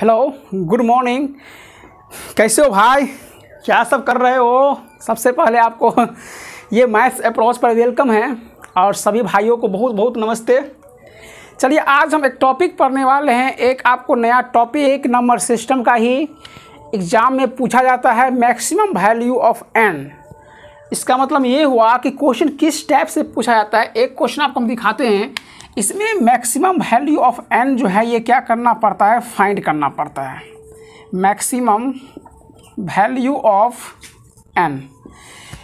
hello good morning कैसे हो भाई क्या सब कर रहे हो सबसे पहले आपको ये मैथ्स अप्रोच पर वेलकम है और सभी भाइयों को बहुत बहुत नमस्ते चलिए आज हम एक टॉपिक पढ़ने वाले हैं एक आपको नया टॉपिक एक नंबर सिस्टम का ही एग्ज़ाम में पूछा जाता है मैक्सिमम वैल्यू ऑफ एन इसका मतलब ये हुआ कि क्वेश्चन किस टाइप से पूछा जाता है एक क्वेश्चन आपको हम दिखाते हैं इसमें मैक्सिमम वैल्यू ऑफ एन जो है ये क्या करना पड़ता है फाइंड करना पड़ता है मैक्सिमम वैल्यू ऑफ एन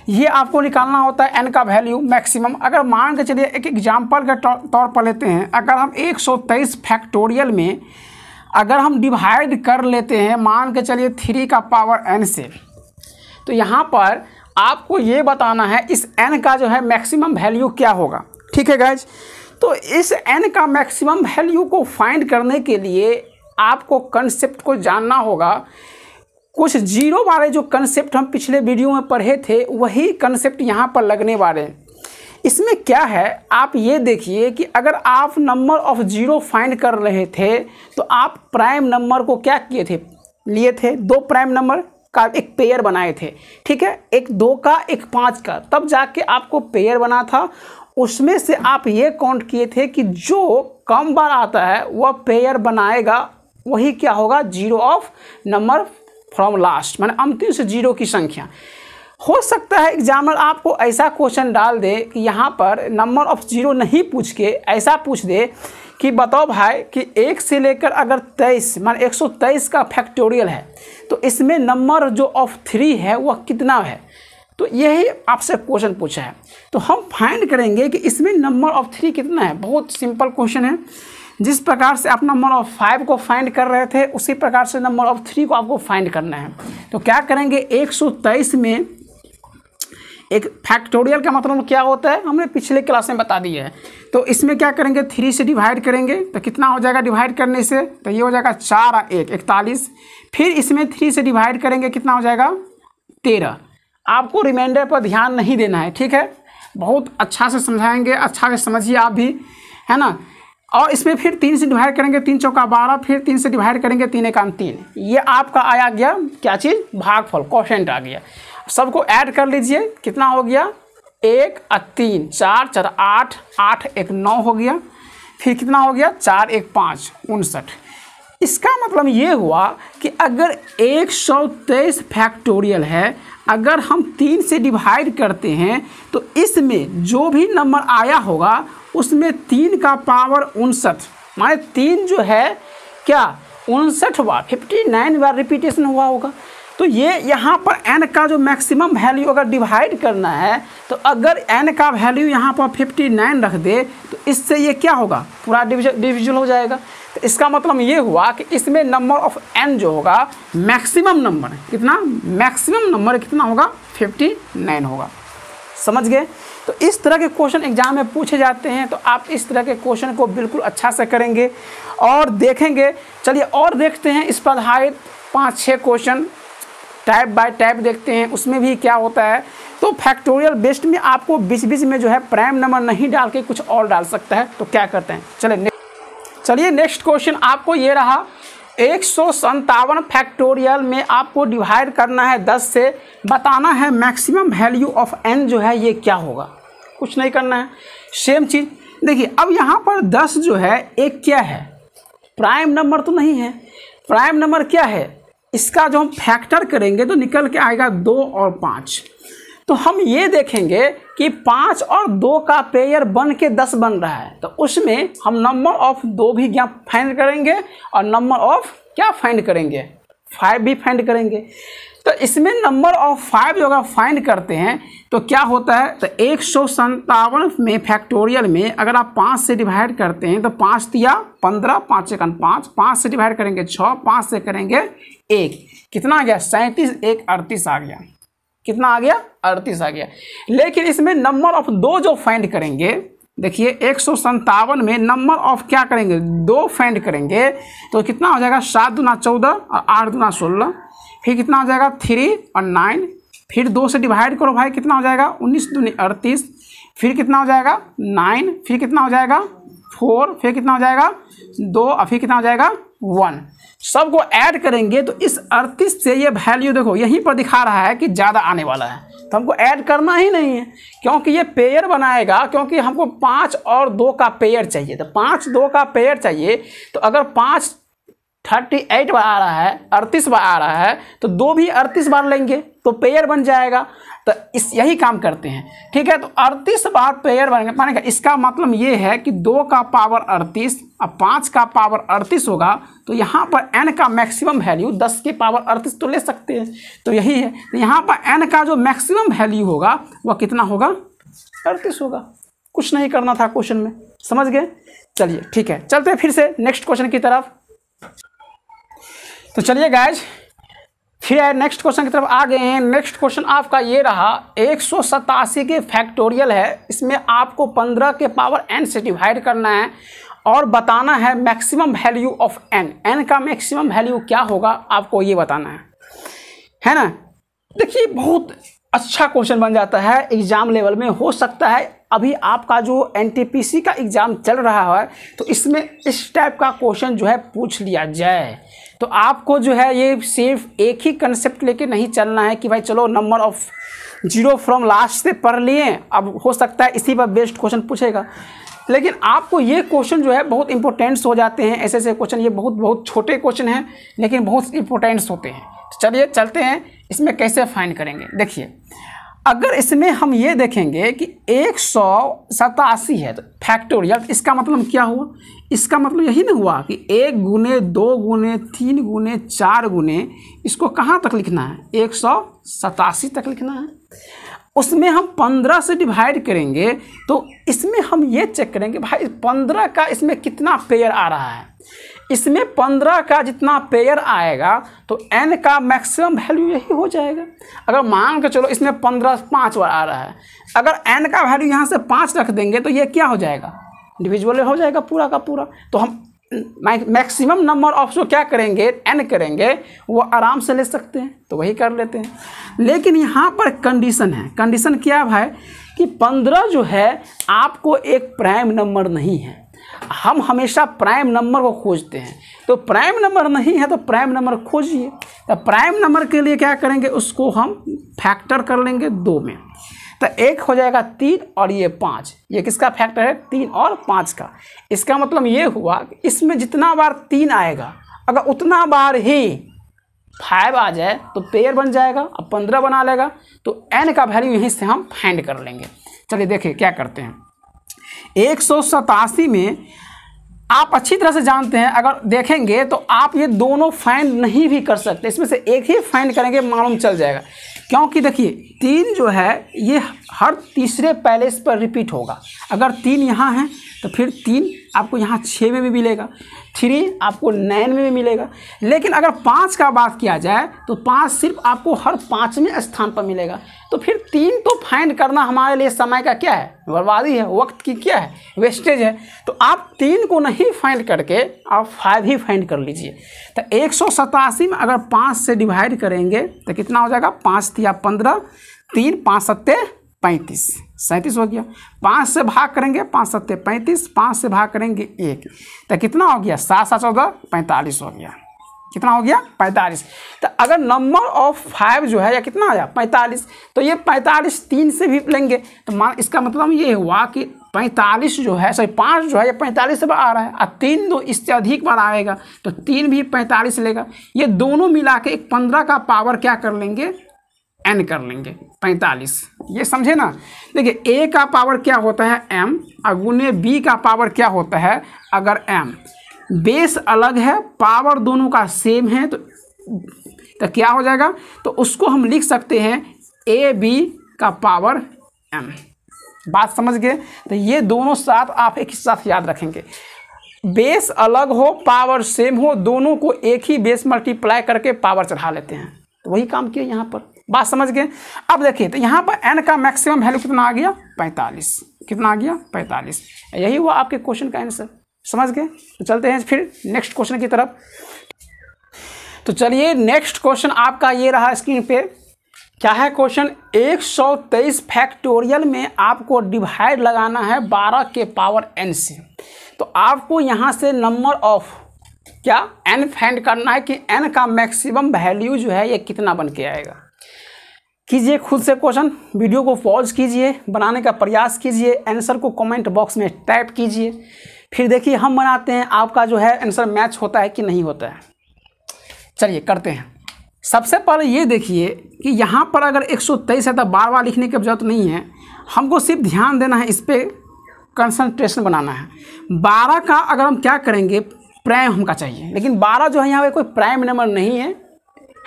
ये आपको निकालना होता है एन का वैल्यू मैक्सिमम अगर मान के चलिए एक एग्जाम्पल के तो-, तौर पर लेते हैं अगर हम 123 फैक्टोरियल में अगर हम डिवाइड कर लेते हैं मान के चलिए थ्री का पावर एन से तो यहाँ पर आपको ये बताना है इस एन का जो है मैक्सिमम वैल्यू क्या होगा ठीक है गैज तो इस एन का मैक्सिमम वैल्यू को फाइंड करने के लिए आपको कंसेप्ट को जानना होगा कुछ जीरो वाले जो कंसेप्ट हम पिछले वीडियो में पढ़े थे वही कंसेप्ट यहाँ पर लगने वाले हैं इसमें क्या है आप ये देखिए कि अगर आप नंबर ऑफ जीरो फाइंड कर रहे थे तो आप प्राइम नंबर को क्या किए थे लिए थे दो प्राइम नंबर का एक पेयर बनाए थे ठीक है एक दो का एक पाँच का तब जाके आपको पेयर बना था उसमें से आप ये काउंट किए थे कि जो कम बार आता है वह पेयर बनाएगा वही क्या होगा zero of number from last मैंने अंतिम से जीरो की संख्या हो सकता है एग्जामर आपको ऐसा क्वेश्चन डाल दे कि यहाँ पर नंबर ऑफ जीरो नहीं पूछ के ऐसा पूछ दे कि बताओ भाई कि एक से लेकर अगर तेईस मान एक सौ तेईस का फैक्टोरियल है तो इसमें नंबर जो ऑफ थ्री है वह कितना है तो यही आपसे क्वेश्चन पूछा है तो हम फाइंड करेंगे कि इसमें नंबर ऑफ थ्री कितना है बहुत सिंपल क्वेश्चन है जिस प्रकार से आप नंबर ऑफ फाइव को फाइंड कर रहे थे उसी प्रकार से नंबर ऑफ थ्री को आपको फाइंड करना है तो क्या करेंगे एक में एक फैक्टोरियल का मतलब क्या होता है हमने पिछले क्लास में बता दिया है तो इसमें क्या करेंगे थ्री से डिवाइड करेंगे तो कितना हो जाएगा डिवाइड करने से तो ये हो जाएगा चार एक इकतालीस फिर इसमें थ्री से डिवाइड करेंगे कितना हो जाएगा तेरह आपको रिमाइंडर पर ध्यान नहीं देना है ठीक है बहुत अच्छा से समझाएंगे अच्छा से समझिए आप भी है ना और इसमें फिर तीन से डिवाइड करेंगे तीन चौका बारह फिर तीन से डिवाइड करेंगे तीन एकाम तीन ये आपका आया गया क्या चीज़ भागफल कॉशेंट आ गया सबको ऐड कर लीजिए कितना हो गया एक और तीन चार चार आठ आठ एक नौ हो गया फिर कितना हो गया चार एक पाँच उनसठ इसका मतलब ये हुआ कि अगर एक सौ तेईस फैक्टोरियल है अगर हम तीन से डिवाइड करते हैं तो इसमें जो भी नंबर आया होगा उसमें तीन का पावर उनसठ माने तीन जो है क्या उनसठ बार फिफ्टी नाइन बार रिपीटेशन हुआ होगा तो ये यहाँ पर n का जो मैक्सिमम वैल्यू अगर डिवाइड करना है तो अगर n का वैल्यू यहाँ पर 59 रख दे तो इससे ये क्या होगा पूरा डिविजल हो जाएगा तो इसका मतलब ये हुआ कि इसमें नंबर ऑफ एन जो होगा मैक्सिमम नंबर कितना मैक्सिमम नंबर कितना होगा फिफ्टी नाइन होगा समझ गए तो इस तरह के क्वेश्चन एग्जाम में पूछे जाते हैं तो आप इस तरह के क्वेश्चन को बिल्कुल अच्छा से करेंगे और देखेंगे चलिए और देखते हैं इस पर आधारित पाँच छः क्वेश्चन टाइप बाय टाइप देखते हैं उसमें भी क्या होता है तो फैक्टोरियल बेस्ड में आपको बीच बीच में जो है प्राइम नंबर नहीं डाल के कुछ और डाल सकता है तो क्या करते हैं चले चलिए नेक्स्ट क्वेश्चन आपको ये रहा एक सौ फैक्टोरियल में आपको डिवाइड करना है दस से बताना है मैक्सिमम वैल्यू ऑफ एन जो है ये क्या होगा कुछ नहीं करना है सेम चीज़ देखिए अब यहाँ पर दस जो है एक क्या है प्राइम नंबर तो नहीं है प्राइम नंबर क्या है इसका जो हम फैक्टर करेंगे तो निकल के आएगा दो और पाँच तो हम ये देखेंगे कि पाँच और दो का पेयर बन के दस बन रहा है तो उसमें हम नंबर ऑफ दो भी क्या फाइंड करेंगे और नंबर ऑफ क्या फाइंड करेंगे फाइव भी फाइंड करेंगे तो इसमें नंबर ऑफ फाइव जो अगर फाइंड करते हैं तो क्या होता है तो एक सौ सत्तावन में फैक्टोरियल में अगर आप पाँच से डिवाइड करते हैं तो पाँच दिया पंद्रह पाँच एक पाँच पाँच से डिवाइड करेंगे छः पाँच से करेंगे एक कितना आ गया सैंतीस एक अड़तीस आ गया कितना आ गया अड़तीस आ गया लेकिन इसमें नंबर ऑफ दो जो फाइंड करेंगे देखिए एक सौ संतावन में नंबर ऑफ क्या करेंगे दो फाइंड करेंगे तो कितना हो जाएगा सात दुना चौदह और आठ दुना सोलह फिर कितना हो जाएगा थ्री और नाइन फिर दो से डिवाइड करो भाई कितना हो जाएगा उन्नीस दूनी अड़तीस फिर कितना हो जाएगा नाइन फिर कितना हो जाएगा फोर फिर कितना हो जाएगा दो और फिर कितना हो जाएगा वन सबको ऐड करेंगे तो इस अड़तीस से ये वैल्यू देखो यहीं पर दिखा रहा है कि ज़्यादा आने वाला है तो हमको ऐड करना ही नहीं है क्योंकि ये पेयर बनाएगा क्योंकि हमको पाँच और दो का पेयर चाहिए तो पाँच दो का पेयर चाहिए तो अगर पाँच थर्टी एट बार आ रहा है अड़तीस बार आ रहा है तो दो भी अड़तीस बार लेंगे तो पेयर बन जाएगा तो इस यही काम करते हैं ठीक है तो अड़तीस बार पेयर बनेगा मानेगा इसका मतलब ये है कि दो का पावर अड़तीस और पाँच का पावर अड़तीस होगा तो यहाँ पर एन का मैक्सिमम वैल्यू दस के पावर अड़तीस तो ले सकते हैं तो यही है तो यहाँ पर एन का जो मैक्सिमम वैल्यू होगा वह कितना होगा अड़तीस होगा कुछ नहीं करना था क्वेश्चन में समझ गए चलिए ठीक है चलते फिर से नेक्स्ट क्वेश्चन की तरफ तो चलिए गाइज फिर नेक्स्ट क्वेश्चन की तरफ आ गए हैं नेक्स्ट क्वेश्चन आपका ये रहा एक के फैक्टोरियल है इसमें आपको 15 के पावर एन से डिवाइड करना है और बताना है maximum value of N N का मैक्सिमम वैल्यू क्या होगा आपको ये बताना है है ना देखिए बहुत अच्छा क्वेश्चन बन जाता है एग्ज़ाम लेवल में हो सकता है अभी आपका जो एन का एग्ज़ाम चल रहा है तो इसमें इस टाइप का क्वेश्चन जो है पूछ लिया जाए तो आपको जो है ये सिर्फ एक ही कंसेप्ट लेके नहीं चलना है कि भाई चलो number of zero from last से पढ़ लिए अब हो सकता है इसी पर बेस्ट क्वेश्चन पूछेगा लेकिन आपको ये क्वेश्चन जो है बहुत इंपॉर्टेंट्स हो जाते हैं ऐसे ऐसे क्वेश्चन ये बहुत बहुत छोटे क्वेश्चन हैं लेकिन बहुत इंपॉर्टेंट्स होते हैं तो चलिए चलते हैं इसमें कैसे फाइन करेंगे देखिए अगर इसमें हम ये देखेंगे कि एक सौ सतासी है तो फैक्टोरियल इसका मतलब क्या हुआ इसका मतलब यही ना हुआ कि एक गुने दो गुने तीन गुने चार गुने इसको कहाँ तक लिखना है एक सौ सतासी तक लिखना है उसमें हम पंद्रह से डिवाइड करेंगे तो इसमें हम ये चेक करेंगे भाई पंद्रह का इसमें कितना पेयर आ रहा है इसमें पंद्रह का जितना पेयर आएगा तो एन का मैक्सिमम वैल्यू यही हो जाएगा अगर मान के चलो इसमें पंद्रह पाँच बार आ रहा है अगर एन का वैल्यू यहाँ से पाँच रख देंगे तो ये क्या हो जाएगा इंडिविजुअल हो जाएगा पूरा का पूरा तो हम मैक्सिमम नंबर ऑफ जो क्या करेंगे एन करेंगे वो आराम से ले सकते हैं तो वही कर लेते हैं लेकिन यहाँ पर कंडीशन है कंडीशन क्या है कि पंद्रह जो है आपको एक प्राइम नंबर नहीं है हम हमेशा प्राइम नंबर को खोजते हैं तो प्राइम नंबर नहीं है तो प्राइम नंबर खोजिए तो प्राइम नंबर के लिए क्या करेंगे उसको हम फैक्टर कर लेंगे दो में तो एक हो जाएगा तीन और ये पाँच ये किसका फैक्टर है तीन और पाँच का इसका मतलब ये हुआ कि इसमें जितना बार तीन आएगा अगर उतना बार ही फाइव आ जाए तो पेयर बन जाएगा अब पंद्रह बना लेगा तो एन का वैल्यू यहीं से हम फाइंड कर लेंगे चलिए देखिए क्या करते हैं एक में आप अच्छी तरह से जानते हैं अगर देखेंगे तो आप ये दोनों फाइन नहीं भी कर सकते इसमें से एक ही फाइंड करेंगे मालूम चल जाएगा क्योंकि देखिए तीन जो है ये हर तीसरे पैलेस पर रिपीट होगा अगर तीन यहाँ हैं तो फिर तीन आपको यहाँ छः में भी मिलेगा थ्री आपको नाइन में भी मिलेगा लेकिन अगर पाँच का बात किया जाए तो पाँच सिर्फ आपको हर पाँचवें स्थान पर मिलेगा तो फिर तीन तो फाइंड करना हमारे लिए समय का क्या है बर्बादी है वक्त की क्या है वेस्टेज है तो आप तीन को नहीं फाइंड करके आप फाइव ही फाइंड कर लीजिए तो एक में अगर पाँच से डिवाइड करेंगे तो कितना हो जाएगा पाँच या पंद्रह तीन पाँच सत्ते पैंतीस सैंतीस हो गया पाँच से भाग करेंगे पाँच सत्य पैंतीस पाँच से भाग करेंगे एक तो कितना हो गया सात सात चौदह पैंतालीस हो गया कितना हो गया पैंतालीस तो अगर नंबर ऑफ फाइव जो है या कितना आया पैंतालीस तो ये पैंतालीस तीन से भी लेंगे तो मान इसका मतलब ये हुआ कि पैंतालीस जो है सॉरी पाँच जो है ये पैंतालीस बार आ रहा है और तीन दो इससे अधिक बार आएगा तो तीन भी पैंतालीस लेगा ये दोनों मिला के एक पंद्रह का पावर क्या कर लेंगे एन कर लेंगे पैंतालीस ये समझे ना देखिए ए का पावर क्या होता है एम अगुने बी का पावर क्या होता है अगर एम बेस अलग है पावर दोनों का सेम है तो तो क्या हो जाएगा तो उसको हम लिख सकते हैं ए बी का पावर एम बात समझ गए तो ये दोनों साथ आप एक ही साथ याद रखेंगे बेस अलग हो पावर सेम हो दोनों को एक ही बेस मल्टीप्लाई करके पावर चढ़ा लेते हैं तो वही काम किया यहाँ पर बात समझ गए अब देखिए तो यहाँ पर एन का मैक्सिमम वैल्यू कितना आ गया पैंतालीस कितना आ गया पैंतालीस यही हुआ आपके क्वेश्चन का आंसर समझ गए तो चलते हैं फिर नेक्स्ट क्वेश्चन की तरफ तो चलिए नेक्स्ट क्वेश्चन आपका ये रहा स्क्रीन पे क्या है क्वेश्चन 123 फैक्टोरियल में आपको डिवाइड लगाना है 12 के पावर एन से तो आपको यहाँ से नंबर ऑफ क्या एन फैंड करना है कि एन का मैक्सिमम वैल्यू जो है ये कितना बन के आएगा कीजिए खुद से क्वेश्चन वीडियो को पॉज कीजिए बनाने का प्रयास कीजिए आंसर को कमेंट बॉक्स में टाइप कीजिए फिर देखिए हम बनाते हैं आपका जो है आंसर मैच होता है कि नहीं होता है चलिए करते हैं सबसे पहले ये देखिए कि यहाँ पर अगर 123 है तो बार बार लिखने की जरूरत नहीं है हमको सिर्फ ध्यान देना है इस पर कंसनट्रेशन बनाना है बारह का अगर हम क्या करेंगे प्राइम हमका चाहिए लेकिन बारह जो है यहाँ पर कोई प्राइम नंबर नहीं है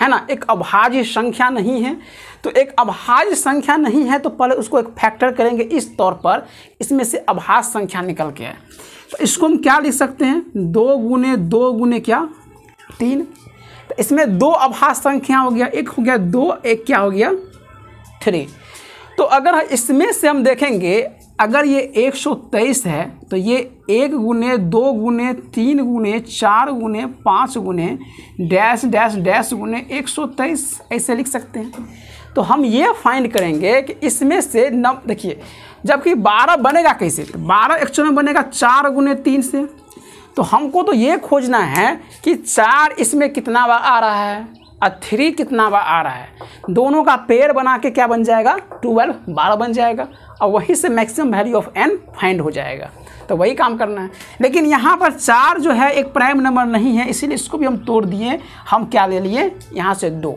है ना एक अभाज्य संख्या नहीं है तो एक अभाज्य संख्या नहीं है तो पहले उसको एक फैक्टर करेंगे इस तौर पर इसमें से अभाज संख्या निकल के तो इसको हम क्या लिख सकते हैं दो गुने दो गुने क्या तीन तो इसमें दो अभाज संख्या हो गया एक हो गया दो एक क्या हो गया थ्री तो अगर इसमें से हम देखेंगे अगर ये 123 है तो ये एक गुने दो गुने तीन गुने चार गुने पाँच गुने डैश डैश डैश गुने 123 ऐसे लिख सकते हैं तो हम ये फाइंड करेंगे कि इसमें से नब देखिए जबकि 12 बनेगा कैसे तो बारह एक्चुअल में बनेगा चार गुने तीन से तो हमको तो ये खोजना है कि चार इसमें कितना आ रहा है और थ्री कितना बार आ रहा है दोनों का पेयर बना के क्या बन जाएगा ट्वेल्व बारह बन जाएगा और वहीं से maximum value of N find हो जाएगा तो वही काम करना है लेकिन यहाँ पर चार जो है एक प्राइम नंबर नहीं है इसीलिए इसको भी हम तोड़ दिए हम क्या ले लिए यहाँ से दो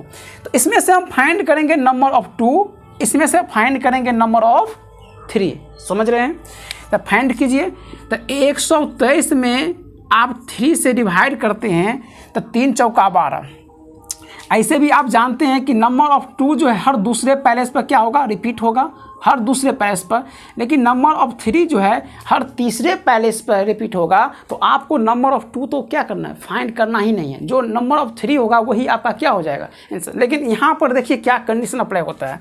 तो इसमें से हम फाइंड करेंगे नंबर ऑफ टू इसमें से फाइंड करेंगे नंबर ऑफ थ्री समझ रहे हैं तो फाइंड कीजिए तो एक सौ तेईस में आप थ्री से डिवाइड करते हैं तो तीन चौका बारह ऐसे भी आप जानते हैं कि नंबर ऑफ़ टू जो है हर दूसरे पैलेस पर क्या होगा रिपीट होगा हर दूसरे पैलेस पर लेकिन नंबर ऑफ थ्री जो है हर तीसरे पैलेस पर रिपीट होगा तो आपको नंबर ऑफ टू तो क्या करना है फाइंड करना ही नहीं है जो नंबर ऑफ थ्री होगा वही आपका क्या हो जाएगा आंसर लेकिन यहाँ पर देखिए क्या कंडीशन अप्लाई होता है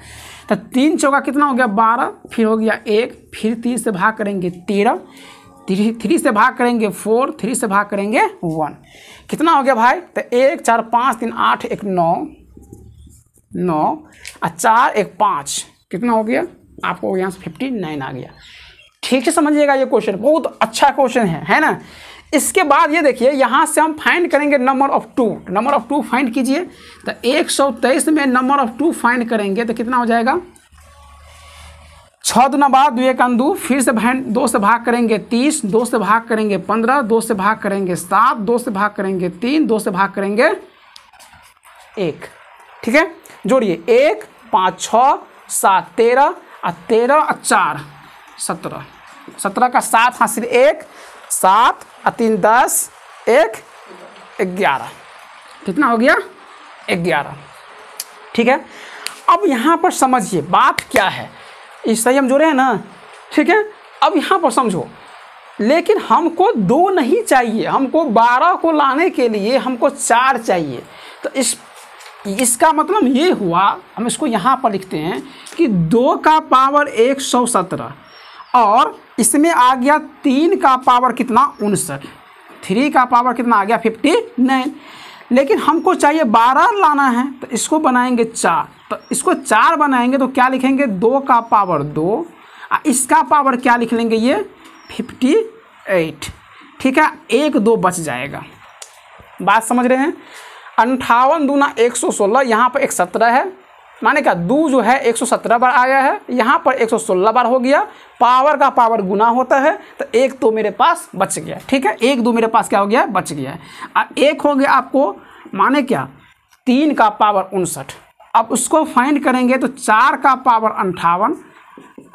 तो तीन चौका कितना हो गया बारह फिर हो गया एक फिर तीन से भाग करेंगे तेरह थ्री थ्री से भाग करेंगे फोर थ्री से भाग करेंगे वन कितना हो गया भाई तो एक चार पाँच तीन आठ एक नौ नौ और चार एक पाँच कितना हो गया आपको यहाँ से फिफ्टी नाइन आ गया ठीक से समझिएगा ये क्वेश्चन बहुत अच्छा क्वेश्चन है है ना इसके बाद ये देखिए यहाँ से हम फाइंड करेंगे number of two number of two find कीजिए तो एक सौ तेईस में नंबर ऑफ टू फाइंड करेंगे तो कितना हो जाएगा छः दुना बारह दो एक दो फिर से भैन दो से भाग करेंगे तीस दो से भाग करेंगे पंद्रह दो से भाग करेंगे सात दो से भाग करेंगे तीन दो से भाग करेंगे एक ठीक है जोड़िए एक पाँच छः सात तेरह और तेरह और चार सत्रह सत्रह का सात हाँ सिर्फ एक सात और तीन दस एक ग्यारह कितना हो गया ग्यारह ठीक है अब यहाँ पर समझिए बात क्या है सही हम जोड़े हैं ना ठीक है अब यहाँ पर समझो लेकिन हमको दो नहीं चाहिए हमको बारह को लाने के लिए हमको चार चाहिए तो इस इसका मतलब ये हुआ हम इसको यहाँ पर लिखते हैं कि दो का पावर एक सौ सत्रह और इसमें आ गया तीन का पावर कितना उनसठ थ्री का पावर कितना आ गया फिफ्टी नाइन लेकिन हमको चाहिए बारह लाना है तो इसको बनाएंगे चार तो इसको चार बनाएंगे तो क्या लिखेंगे दो का पावर दो इसका पावर क्या लिख लेंगे ये फिफ्टी एट ठीक है एक दो बच जाएगा बात समझ रहे हैं अंठावन दूना एक सौ सोलह यहाँ पर एक सत्रह है माने क्या दो जो है एक सौ सत्रह बार आया है यहाँ पर एक सौ सोलह बार हो गया पावर का पावर गुना होता है तो एक तो मेरे पास बच गया ठीक है एक दो मेरे पास क्या हो गया बच गया है एक हो गया आपको माने क्या तीन का पावर उनसठ अब उसको फाइंड करेंगे तो चार का पावर अंठावन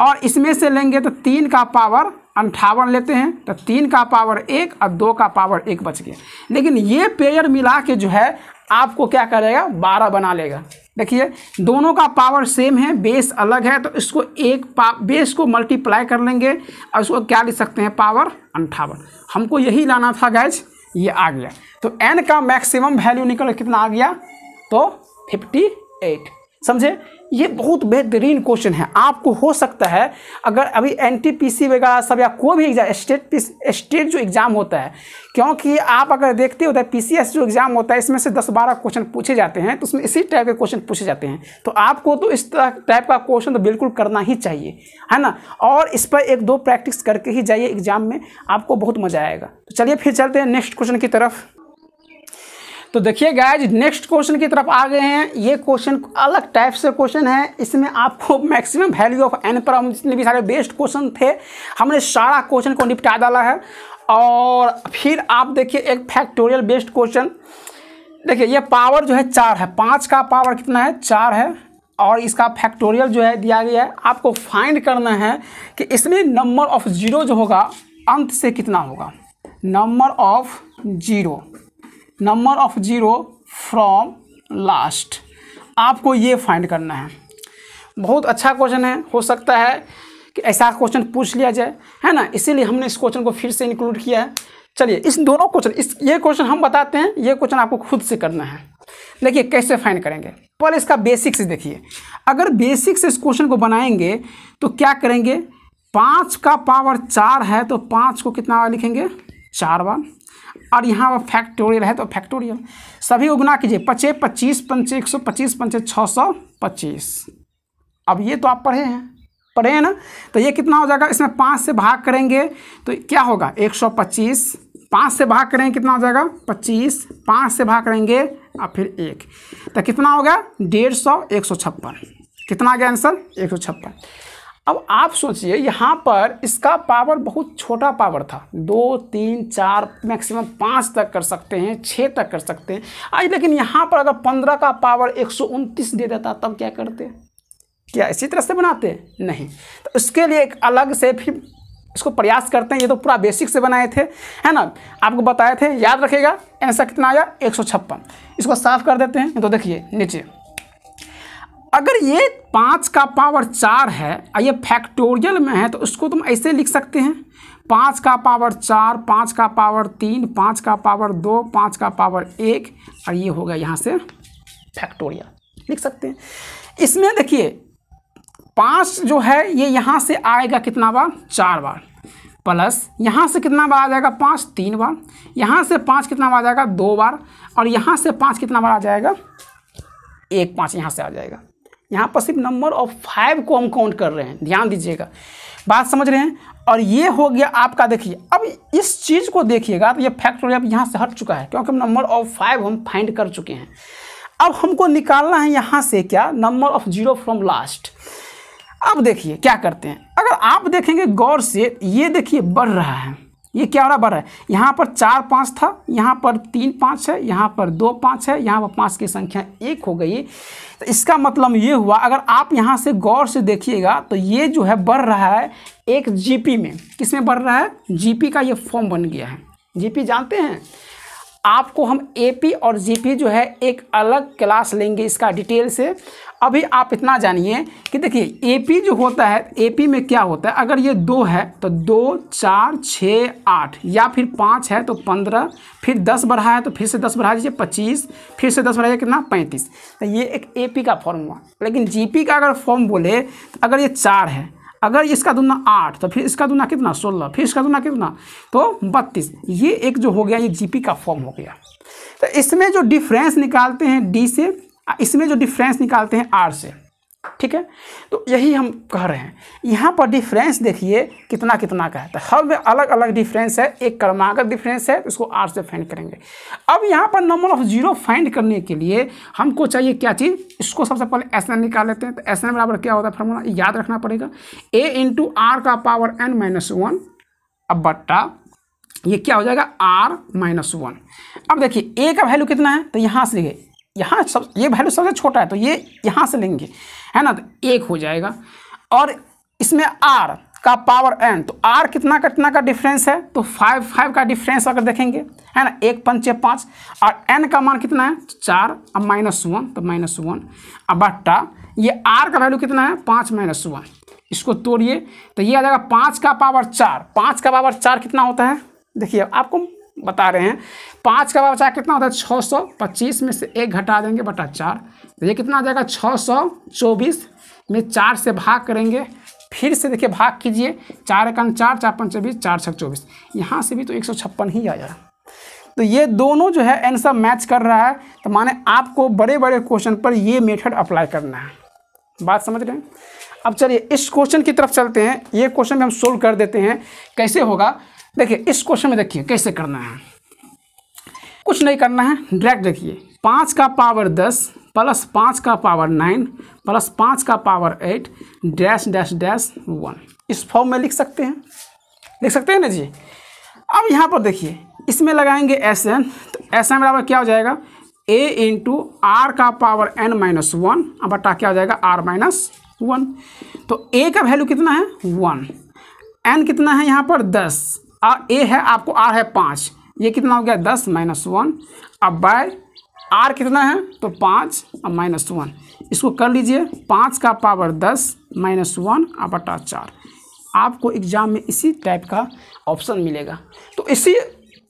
और इसमें से लेंगे तो तीन का पावर अंठावन लेते हैं तो तीन का पावर एक और दो का पावर एक बच गया लेकिन ये पेयर मिला के जो है आपको क्या करेगा बारह बना लेगा देखिए दोनों का पावर सेम है बेस अलग है तो इसको एक पा बेस को मल्टीप्लाई कर लेंगे और इसको क्या लिख सकते हैं पावर अंठावन हमको यही लाना था गैज ये आ गया तो एन का मैक्सिमम वैल्यू निकल कितना आ गया तो फिफ्टी एट समझे ये बहुत बेहतरीन क्वेश्चन है आपको हो सकता है अगर अभी एन टी पी सी वगैरह सब या कोई भी एग्जाम स्टेट स्टेट जो एग्ज़ाम होता है क्योंकि आप अगर देखते हो तो पी सी एस जो एग्ज़ाम होता है इसमें से दस बारह क्वेश्चन पूछे जाते हैं तो उसमें इसी टाइप के क्वेश्चन पूछे जाते हैं तो आपको तो इस टाइप का क्वेश्चन तो बिल्कुल करना ही चाहिए है ना और इस पर एक दो प्रैक्टिस करके ही जाइए एग्ज़ाम में आपको बहुत मज़ा आएगा तो चलिए फिर चलते हैं नेक्स्ट क्वेश्चन की तरफ तो देखिए गाइज नेक्स्ट क्वेश्चन की तरफ आ गए हैं ये क्वेश्चन अलग टाइप से क्वेश्चन है इसमें आपको मैक्सिमम वैल्यू ऑफ एन पर हम जितने भी सारे बेस्ट क्वेश्चन थे हमने सारा क्वेश्चन को निपटा डाला है और फिर आप देखिए एक फैक्टोरियल बेस्ड क्वेश्चन देखिए ये पावर जो है चार है पाँच का पावर कितना है चार है और इसका फैक्टोरियल जो है दिया गया है आपको फाइंड करना है कि इसमें नंबर ऑफ जीरो जो होगा अंत से कितना होगा number of zero number of zero from last आपको ये फाइंड करना है बहुत अच्छा क्वेश्चन है हो सकता है कि ऐसा क्वेश्चन पूछ लिया जाए है ना इसीलिए हमने इस क्वेश्चन को फिर से इंक्लूड किया है चलिए इस दोनों क्वेश्चन इस ये क्वेश्चन हम बताते हैं ये क्वेश्चन आपको खुद से करना है देखिए कैसे फाइंड करेंगे पर इसका बेसिक्स देखिए अगर बेसिक्स इस क्वेश्चन को बनाएंगे तो क्या करेंगे पाँच का पावर चार है तो पाँच को कितना बार लिखेंगे चार बार और यहाँ पर फैक्टोरियल है तो फैक्टोरियल सभी उगना कीजिए पचे पच्चीस पंचे एक सौ पच्चीस पंचे छः सौ पच्चीस अब ये तो आप पढ़े हैं पढ़े हैं ना तो ये कितना हो जाएगा इसमें पाँच से भाग करेंगे तो क्या होगा एक सौ पच्चीस पाँच से भाग करेंगे कितना हो जाएगा पच्चीस पाँच से भाग करेंगे और फिर एक तो कितना होगा डेढ़ सौ एक सौ छप्पन कितना आ गया आंसर एक सौ छप्पन अब आप सोचिए यहाँ पर इसका पावर बहुत छोटा पावर था दो तीन चार मैक्सिमम पाँच तक कर सकते हैं छः तक कर सकते हैं आज लेकिन यहाँ पर अगर पंद्रह का पावर एक सौ उनतीस दे देता तब क्या करते क्या इसी तरह से बनाते नहीं तो उसके लिए एक अलग से फिर इसको प्रयास करते हैं ये तो पूरा बेसिक से बनाए थे है ना आपको बताए थे याद रखेगा आंसर कितना आया एक इसको साफ कर देते हैं तो देखिए नीचे अगर ये पाँच का पावर चार है और ये फैक्टोरियल में है तो उसको तुम ऐसे लिख सकते हैं पाँच का पावर चार पाँच का पावर तीन पाँच का पावर दो पाँच का पावर एक और ये होगा यहाँ से फैक्टोरियल लिख सकते हैं इसमें देखिए पाँच जो है ये यहाँ से आएगा कितना बार चार बार प्लस यहाँ से कितना बार आ जाएगा पाँच तीन बार यहाँ से पाँच कितना बार आ जाएगा दो बार और यहाँ से पाँच कितना बार आ जाएगा एक पाँच यहाँ से आ जाएगा यहाँ पर सिर्फ नंबर ऑफ फाइव को हम काउंट कर रहे हैं ध्यान दीजिएगा बात समझ रहे हैं और ये हो गया आपका देखिए अब इस चीज़ को देखिएगा तो ये फैक्ट्री अब यहाँ से हट चुका है क्योंकि हम नंबर ऑफ फाइव हम फाइंड कर चुके हैं अब हमको निकालना है यहाँ से क्या number of zero from last अब देखिए क्या करते हैं अगर आप देखेंगे गौर से ये देखिए बढ़ रहा है ये क्या बराबर बढ़ रहा है यहाँ पर चार पाँच था यहाँ पर तीन पाँच है यहाँ पर दो पाँच है यहाँ पर पाँच की संख्या एक हो गई तो इसका मतलब ये हुआ अगर आप यहाँ से गौर से देखिएगा तो ये जो है बढ़ रहा है एक जीपी में किस में बढ़ रहा है जीपी का ये फॉर्म बन गया है जीपी जानते हैं आपको हम एपी और जीपी जो है एक अलग क्लास लेंगे इसका डिटेल से अभी आप इतना जानिए कि देखिए एपी जो होता है एपी में क्या होता है अगर ये दो है तो दो चार छः आठ या फिर पाँच है तो पंद्रह फिर दस बढ़ा है तो फिर से दस बढ़ा दीजिए पच्चीस फिर से दस बढ़ाइए कितना पैंतीस तो ये एक पी का फॉर्म हुआ लेकिन पी का अगर फॉर्म बोले तो अगर ये चार है अगर इसका दुना आठ तो फिर इसका दुना कितना सोलह फिर इसका दुना कितना तो बत्तीस ये एक जो हो गया ये जीपी का फॉर्म हो गया तो इसमें जो डिफरेंस निकालते हैं डी से इसमें जो डिफरेंस निकालते हैं आर से ठीक है तो यही हम कह रहे हैं यहाँ पर डिफरेंस देखिए कितना कितना का है तो हर में अलग अलग डिफरेंस है एक क्रमागत डिफरेंस है तो इसको आर से फाइंड करेंगे अब यहाँ पर नंबर ऑफ जीरो फाइंड करने के लिए हमको चाहिए क्या चीज़ इसको सबसे पहले एस एन निकाल लेते हैं तो एस एन बराबर क्या होता है फॉर्मूला याद रखना पड़ेगा ए इंटू आर का पावर एन माइनस वन अब बट्टा ये क्या हो जाएगा आर माइनस वन अब देखिए ए का वैल्यू कितना है तो यहाँ से यहाँ सब ये वैल्यू सबसे छोटा है तो ये यहाँ से लेंगे है ना तो एक हो जाएगा और इसमें आर का पावर एन तो आर कितना कितना का डिफरेंस है तो फाइव फाइव का डिफरेंस अगर देखेंगे है ना एक पंचे पाँच और एन का मान कितना है तो चार अब माइनस वन तो माइनस वन अब बट्टा ये आर का वैल्यू कितना है पाँच माइनस वन इसको तोड़िए तो ये आ जाएगा पाँच का पावर चार पाँच का पावर चार कितना होता है देखिए आपको बता रहे हैं पाँच का बचा कितना होता है छः सौ पच्चीस में से एक घटा देंगे बटा चार तो ये कितना आ जाएगा छः सौ चौबीस में चार से भाग करेंगे फिर से देखिए भाग कीजिए चार एक चार चार पंच चौबीस चार छः चौबीस यहाँ से भी तो एक सौ छप्पन ही आया तो ये दोनों जो है आंसर मैच कर रहा है तो माने आपको बड़े बड़े क्वेश्चन पर ये मेथड अप्लाई करना है बात समझ रहे हैं अब चलिए इस क्वेश्चन की तरफ चलते हैं ये क्वेश्चन भी हम सोल्व कर देते हैं कैसे होगा देखिए इस क्वेश्चन में देखिए कैसे करना है कुछ नहीं करना है डायरेक्ट देखिए पाँच का पावर दस प्लस पाँच का पावर नाइन प्लस पाँच का power eight dash dash dash one इस फॉर्म में लिख सकते हैं लिख सकते हैं ना जी अब यहाँ पर देखिए इसमें लगाएंगे एस एन तो एस एन बराबर क्या हो जाएगा ए इंटू आर का पावर एन माइनस वन अब बटा क्या हो जाएगा आर माइनस वन तो ए का वैल्यू कितना है वन एन कितना है यहाँ पर दस आ, ए है आपको आर है पाँच ये कितना हो गया दस माइनस वन अब बाय आर कितना है तो पाँच और माइनस वन इसको कर लीजिए पाँच का पावर दस माइनस वन और बटा चार आपको एग्ज़ाम में इसी टाइप का ऑप्शन मिलेगा तो इसी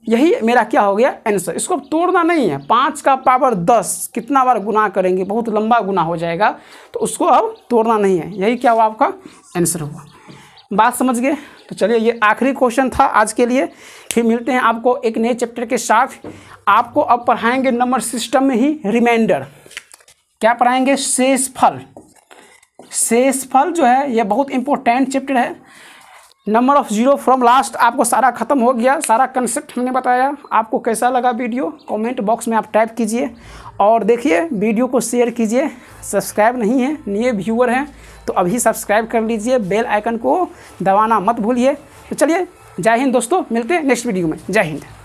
यही मेरा क्या हो गया आंसर इसको अब तोड़ना नहीं है पाँच का पावर दस कितना बार गुना करेंगे बहुत लंबा गुना हो जाएगा तो उसको अब तोड़ना नहीं है यही क्या हुआ आपका आंसर हुआ बात समझ गए तो चलिए ये आखिरी क्वेश्चन था आज के लिए फिर मिलते हैं आपको एक नए चैप्टर के साथ आपको अब पढ़ाएंगे नंबर सिस्टम में ही रिमाइंडर क्या पढ़ाएंगे शेष फल शेष फल जो है यह बहुत इंपॉर्टेंट चैप्टर है number of zero from last आपको सारा खत्म हो गया सारा कंसेप्ट हमने बताया आपको कैसा लगा वीडियो कमेंट बॉक्स में आप टाइप कीजिए और देखिए वीडियो को शेयर कीजिए सब्सक्राइब नहीं है नए व्यूअर हैं तो अभी सब्सक्राइब कर लीजिए बेल आइकन को दबाना मत भूलिए तो चलिए जय हिंद दोस्तों मिलते हैं नेक्स्ट वीडियो में जय हिंद